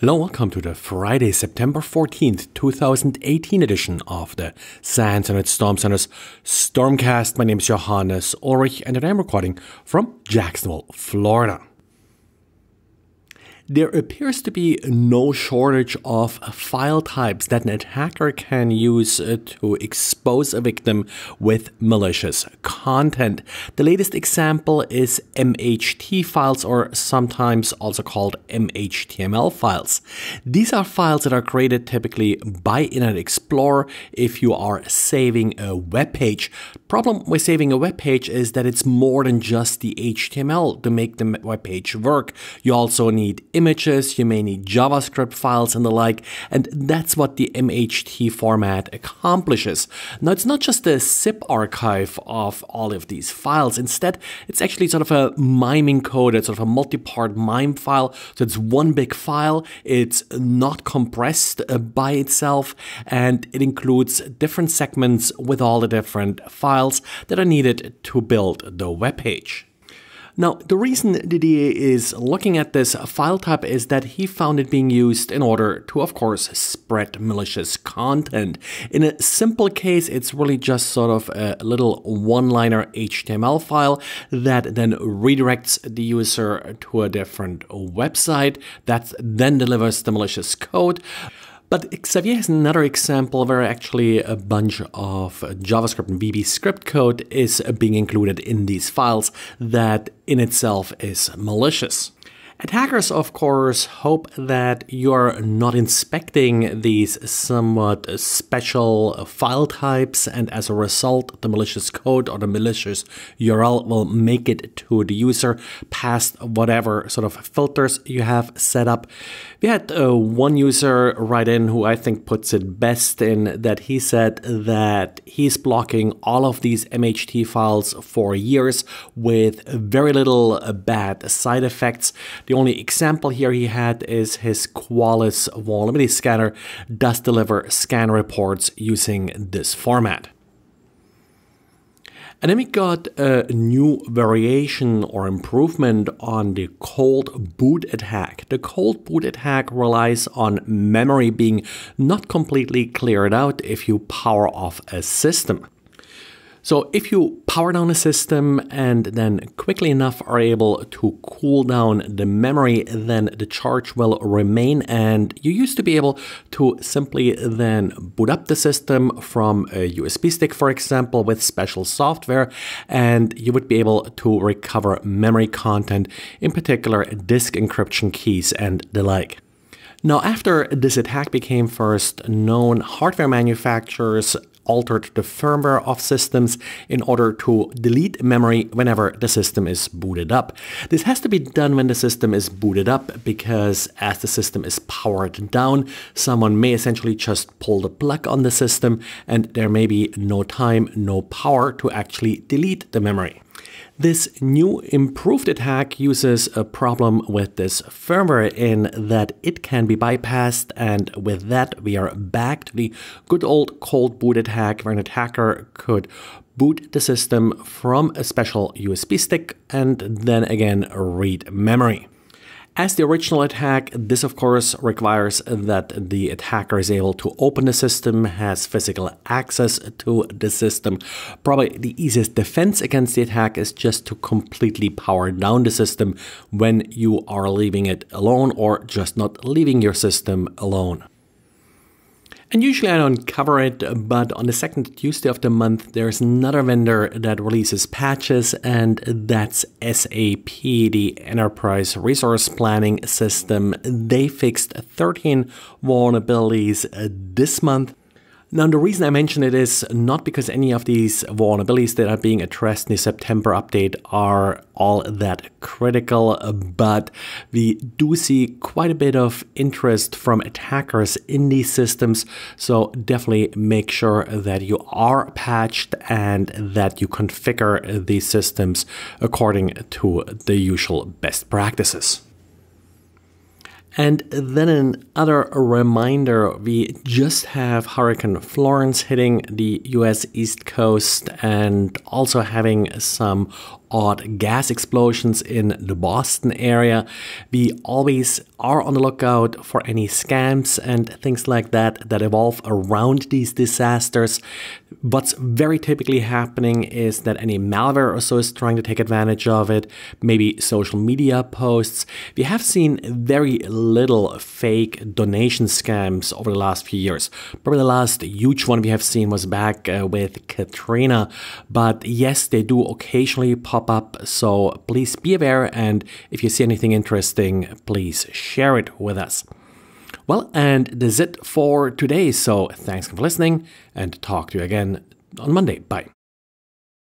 Hello, welcome to the Friday, September 14th, 2018 edition of the Sands and Storm Center's Stormcast. My name is Johannes Ulrich and I'm recording from Jacksonville, Florida. There appears to be no shortage of file types that an attacker can use uh, to expose a victim with malicious content. The latest example is MHT files or sometimes also called MHTML files. These are files that are created typically by Internet Explorer if you are saving a web page. Problem with saving a web page is that it's more than just the HTML to make the web page work. You also need images, you may need JavaScript files and the like, and that's what the MHT format accomplishes. Now, it's not just a zip archive of all of these files. Instead, it's actually sort of a miming code. It's sort of a multi-part mime file. So it's one big file. It's not compressed uh, by itself, and it includes different segments with all the different files that are needed to build the web page. Now, the reason Didier is looking at this file type is that he found it being used in order to, of course, spread malicious content. In a simple case, it's really just sort of a little one-liner HTML file that then redirects the user to a different website that then delivers the malicious code. But Xavier is another example where actually a bunch of JavaScript and VB script code is being included in these files that in itself is malicious. Attackers, of course, hope that you're not inspecting these somewhat special file types, and as a result, the malicious code or the malicious URL will make it to the user past whatever sort of filters you have set up. We had uh, one user write in who I think puts it best in that he said that he's blocking all of these MHT files for years with very little bad side effects. The only example here he had is his Qualys Vulnerability Scanner does deliver scan reports using this format. And then we got a new variation or improvement on the cold boot attack. The cold boot attack relies on memory being not completely cleared out if you power off a system. So if you power down a system and then quickly enough are able to cool down the memory, then the charge will remain. And you used to be able to simply then boot up the system from a USB stick, for example, with special software, and you would be able to recover memory content, in particular disk encryption keys and the like. Now, after this attack became first known, hardware manufacturers altered the firmware of systems in order to delete memory whenever the system is booted up. This has to be done when the system is booted up because as the system is powered down, someone may essentially just pull the plug on the system and there may be no time, no power to actually delete the memory. This new improved attack uses a problem with this firmware in that it can be bypassed and with that we are back to the good old cold boot attack where an attacker could boot the system from a special USB stick and then again read memory. As the original attack, this of course requires that the attacker is able to open the system, has physical access to the system. Probably the easiest defense against the attack is just to completely power down the system when you are leaving it alone or just not leaving your system alone. And usually I don't cover it, but on the second Tuesday of the month, there's another vendor that releases patches, and that's SAP, the Enterprise Resource Planning System. They fixed 13 vulnerabilities uh, this month, now, the reason I mention it is not because any of these vulnerabilities that are being addressed in the September update are all that critical, but we do see quite a bit of interest from attackers in these systems. So definitely make sure that you are patched and that you configure these systems according to the usual best practices. And then another reminder we just have Hurricane Florence hitting the US East Coast and also having some odd gas explosions in the Boston area. We always are on the lookout for any scams and things like that that evolve around these disasters. What's very typically happening is that any malware or so is trying to take advantage of it, maybe social media posts. We have seen very little fake donation scams over the last few years. Probably the last huge one we have seen was back uh, with Katrina, but yes, they do occasionally pop pop up. So please be aware. And if you see anything interesting, please share it with us. Well, and that's it for today. So thanks for listening and talk to you again on Monday. Bye.